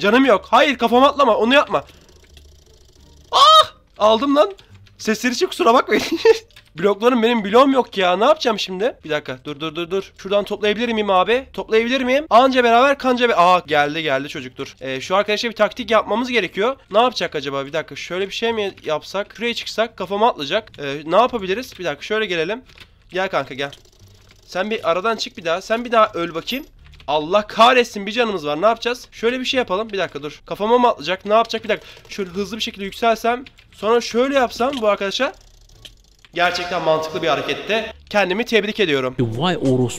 Canım yok. Hayır kafama atlama. Onu yapma. Ah! Aldım lan. Sesleri çık, kusura bakmayın. Bloklarım benim bloğum yok ya. Ne yapacağım şimdi? Bir dakika. Dur dur dur dur. Şuradan toplayabilir miyim abi? Toplayabilir miyim? Anca beraber kanca be... Aa geldi geldi çocuktur. Ee, şu arkadaşa bir taktik yapmamız gerekiyor. Ne yapacak acaba? Bir dakika. Şöyle bir şey mi yapsak? Şuraya çıksak kafama atlayacak. Ee, ne yapabiliriz? Bir dakika. Şöyle gelelim. Gel kanka gel. Sen bir aradan çık bir daha. Sen bir daha öl bakayım. Allah kahretsin bir canımız var. Ne yapacağız? Şöyle bir şey yapalım. Bir dakika dur. Kafama mı atlayacak? Ne yapacak? Bir dakika. Şöyle hızlı bir şekilde yükselsem. Sonra şöyle yapsam bu arkadaşa. Gerçekten mantıklı bir harekette. Kendimi tebrik ediyorum. E, vay Oros